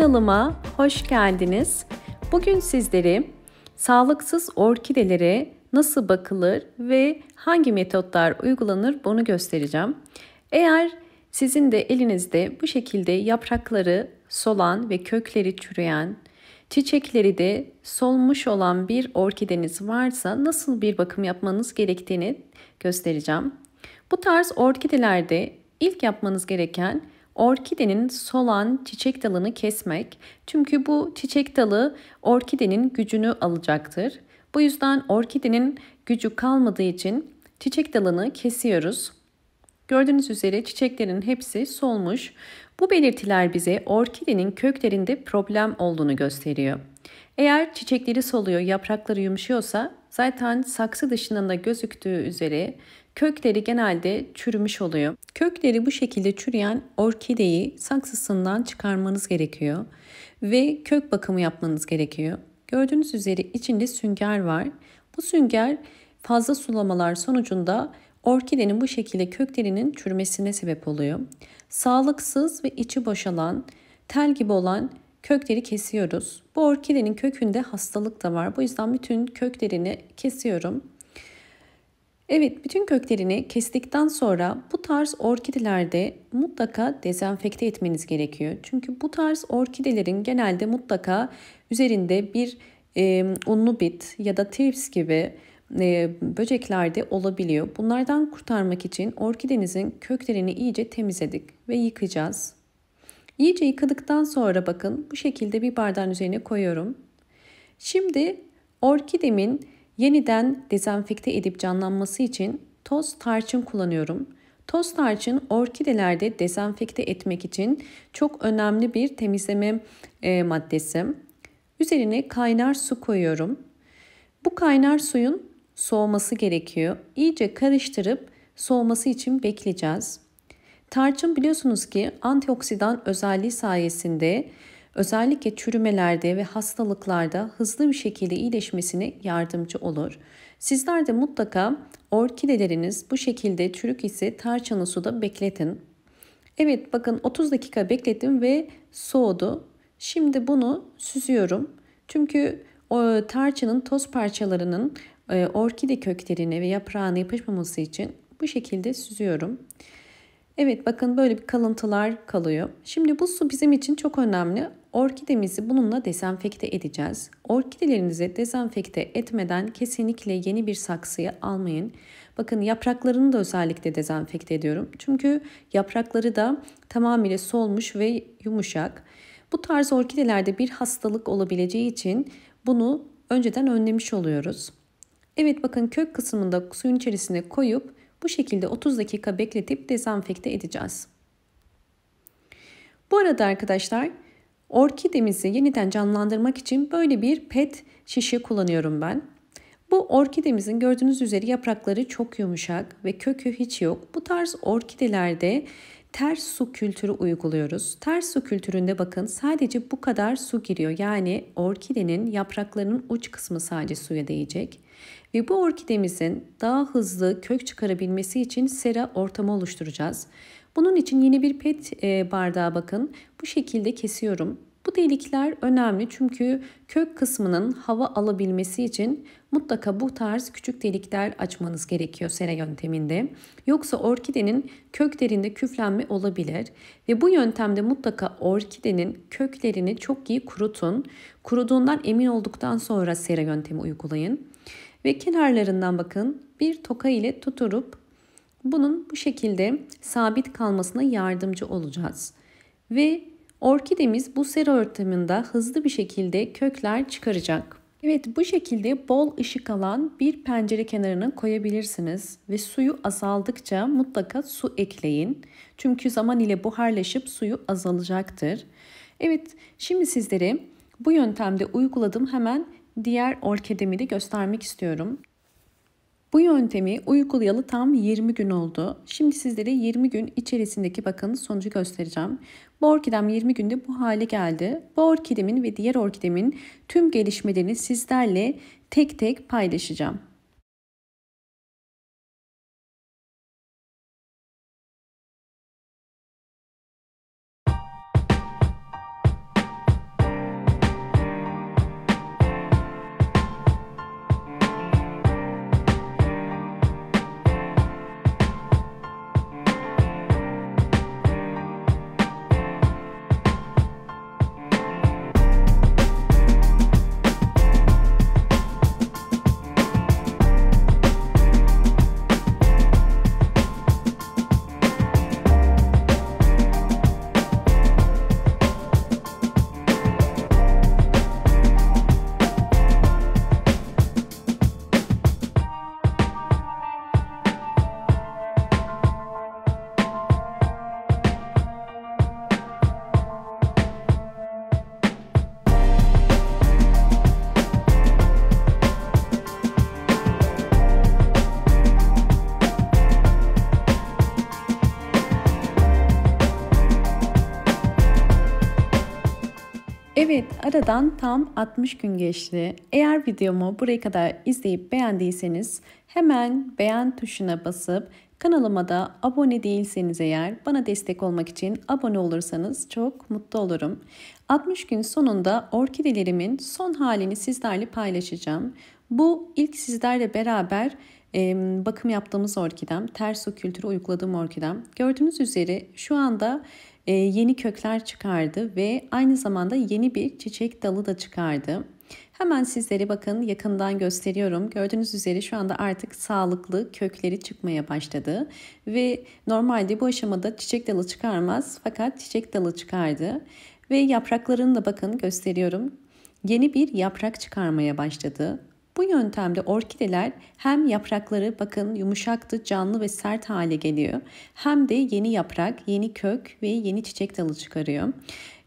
Kanalıma hoş geldiniz. Bugün sizleri sağlıksız orkidelere nasıl bakılır ve hangi metotlar uygulanır bunu göstereceğim. Eğer sizin de elinizde bu şekilde yaprakları solan ve kökleri çürüyen, çiçekleri de solmuş olan bir orkideniz varsa nasıl bir bakım yapmanız gerektiğini göstereceğim. Bu tarz orkidelerde ilk yapmanız gereken orkidenin solan çiçek dalını kesmek. Çünkü bu çiçek dalı orkidenin gücünü alacaktır. Bu yüzden orkidenin gücü kalmadığı için çiçek dalını kesiyoruz. Gördüğünüz üzere çiçeklerin hepsi solmuş. Bu belirtiler bize orkidenin köklerinde problem olduğunu gösteriyor. Eğer çiçekleri soluyor, yaprakları yumuşuyorsa Zaten saksı dışından da gözüktüğü üzere kökleri genelde çürümüş oluyor. Kökleri bu şekilde çürüyen orkideyi saksısından çıkarmanız gerekiyor ve kök bakımı yapmanız gerekiyor. Gördüğünüz üzere içinde sünger var. Bu sünger fazla sulamalar sonucunda orkidenin bu şekilde köklerinin çürümesine sebep oluyor. Sağlıksız ve içi boşalan, tel gibi olan kökleri kesiyoruz. Bu orkidenin kökünde hastalık da var. Bu yüzden bütün köklerini kesiyorum. Evet, bütün köklerini kestikten sonra bu tarz orkidelerde mutlaka dezenfekte etmeniz gerekiyor. Çünkü bu tarz orkidelerin genelde mutlaka üzerinde bir e, unlu bit ya da trips gibi e, böceklerde olabiliyor. Bunlardan kurtarmak için orkidenizin köklerini iyice temizledik ve yıkacağız. İyice yıkadıktan sonra bakın bu şekilde bir bardağın üzerine koyuyorum. Şimdi orkidemin yeniden dezenfekte edip canlanması için toz tarçın kullanıyorum. Toz tarçın orkidelerde dezenfekte etmek için çok önemli bir temizleme e, maddesi. Üzerine kaynar su koyuyorum. Bu kaynar suyun soğuması gerekiyor. İyice karıştırıp soğuması için bekleyeceğiz. Tarçın biliyorsunuz ki antioksidan özelliği sayesinde özellikle çürümelerde ve hastalıklarda hızlı bir şekilde iyileşmesine yardımcı olur. Sizler de mutlaka orkideleriniz bu şekilde çürük ise tarçını suda bekletin. Evet bakın 30 dakika beklettim ve soğudu. Şimdi bunu süzüyorum. Çünkü o tarçının toz parçalarının e, orkide köklerine ve yaprağına yapışmaması için bu şekilde süzüyorum. Evet bakın böyle bir kalıntılar kalıyor. Şimdi bu su bizim için çok önemli. Orkidemizi bununla dezenfekte edeceğiz. Orkidelerinizi dezenfekte etmeden kesinlikle yeni bir saksıya almayın. Bakın yapraklarını da özellikle dezenfekte ediyorum. Çünkü yaprakları da tamamıyla solmuş ve yumuşak. Bu tarz orkidelerde bir hastalık olabileceği için bunu önceden önlemiş oluyoruz. Evet bakın kök kısmında suyun içerisine koyup bu şekilde 30 dakika bekletip dezenfekte edeceğiz. Bu arada arkadaşlar orkidemizi yeniden canlandırmak için böyle bir pet şişe kullanıyorum ben. Bu orkidemizin gördüğünüz üzere yaprakları çok yumuşak ve kökü hiç yok. Bu tarz orkidelerde ters su kültürü uyguluyoruz. Ters su kültüründe bakın sadece bu kadar su giriyor. Yani orkidenin yapraklarının uç kısmı sadece suya değecek. Ve bu orkidemizin daha hızlı kök çıkarabilmesi için sera ortamı oluşturacağız. Bunun için yine bir pet e, bardağı bakın. Bu şekilde kesiyorum. Bu delikler önemli çünkü kök kısmının hava alabilmesi için mutlaka bu tarz küçük delikler açmanız gerekiyor sera yönteminde. Yoksa orkidenin köklerinde küflenme olabilir ve bu yöntemde mutlaka orkidenin köklerini çok iyi kurutun. Kuruduğundan emin olduktan sonra sera yöntemi uygulayın. Ve kenarlarından bakın bir toka ile tuturup bunun bu şekilde sabit kalmasına yardımcı olacağız. Ve Orkidemiz bu sera ortamında hızlı bir şekilde kökler çıkaracak. Evet bu şekilde bol ışık alan bir pencere kenarına koyabilirsiniz ve suyu azaldıkça mutlaka su ekleyin. Çünkü zaman ile buharlaşıp suyu azalacaktır. Evet şimdi sizlere bu yöntemde uyguladığım hemen diğer orkidemi de göstermek istiyorum. Bu yöntemi uygulayalı tam 20 gün oldu. Şimdi sizlere 20 gün içerisindeki bakın sonucu göstereceğim. Bu orkidem 20 günde bu hale geldi. Bu orkidemin ve diğer orkidemin tüm gelişmelerini sizlerle tek tek paylaşacağım. Evet, aradan tam 60 gün geçti. Eğer videomu buraya kadar izleyip beğendiyseniz hemen beğen tuşuna basıp kanalıma da abone değilseniz eğer bana destek olmak için abone olursanız çok mutlu olurum. 60 gün sonunda orkidelerimin son halini sizlerle paylaşacağım. Bu ilk sizlerle beraber e, bakım yaptığımız orkidem, terso kültürü uyguladığım orkidem. Gördüğünüz üzere şu anda e, yeni kökler çıkardı ve aynı zamanda yeni bir çiçek dalı da çıkardı. Hemen sizlere bakın yakından gösteriyorum. Gördüğünüz üzere şu anda artık sağlıklı kökleri çıkmaya başladı. Ve normalde bu aşamada çiçek dalı çıkarmaz fakat çiçek dalı çıkardı. Ve yapraklarını da bakın gösteriyorum. Yeni bir yaprak çıkarmaya başladı. Bu yöntemde orkideler hem yaprakları bakın yumuşaktı, canlı ve sert hale geliyor. Hem de yeni yaprak, yeni kök ve yeni çiçek dalı çıkarıyor.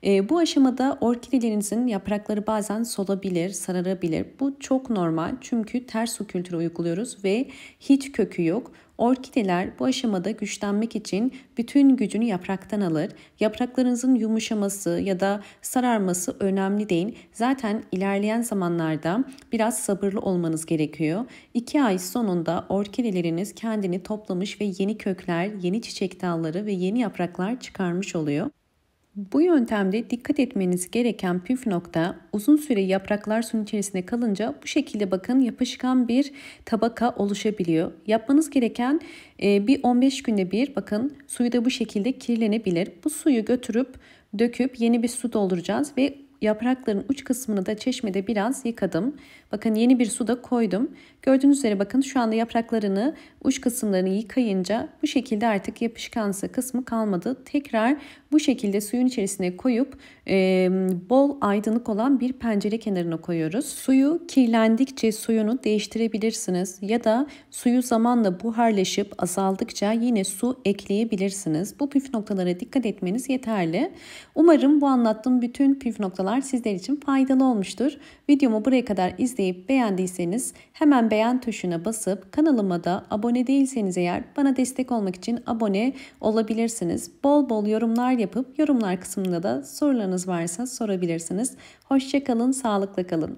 E, bu aşamada orkidelerinizin yaprakları bazen solabilir, sararabilir. Bu çok normal çünkü ters su kültürü uyguluyoruz ve hiç kökü yok. Orkideler bu aşamada güçlenmek için bütün gücünü yapraktan alır. Yapraklarınızın yumuşaması ya da sararması önemli değil. Zaten ilerleyen zamanlarda biraz sabırlı olmanız gerekiyor. 2 ay sonunda orkideleriniz kendini toplamış ve yeni kökler, yeni çiçek dalları ve yeni yapraklar çıkarmış oluyor. Bu yöntemde dikkat etmeniz gereken püf nokta uzun süre yapraklar suyun içerisinde kalınca bu şekilde bakın yapışkan bir tabaka oluşabiliyor. Yapmanız gereken e, bir 15 günde bir bakın suyu da bu şekilde kirlenebilir. Bu suyu götürüp döküp yeni bir su dolduracağız ve yaprakların uç kısmını da çeşmede biraz yıkadım. Bakın yeni bir su da koydum. Gördüğünüz üzere bakın şu anda yapraklarını Uç kısımlarını yıkayınca bu şekilde artık yapışkansı kısmı kalmadı. Tekrar bu şekilde suyun içerisine koyup e, bol aydınlık olan bir pencere kenarına koyuyoruz. Suyu kirlendikçe suyunu değiştirebilirsiniz ya da suyu zamanla buharlaşıp azaldıkça yine su ekleyebilirsiniz. Bu püf noktalara dikkat etmeniz yeterli. Umarım bu anlattığım bütün püf noktalar sizler için faydalı olmuştur. Videomu buraya kadar izleyip beğendiyseniz hemen beğen tuşuna basıp kanalıma da abone abone değilseniz eğer bana destek olmak için abone olabilirsiniz. Bol bol yorumlar yapıp yorumlar kısmında da sorularınız varsa sorabilirsiniz. Hoşçakalın, sağlıkla kalın.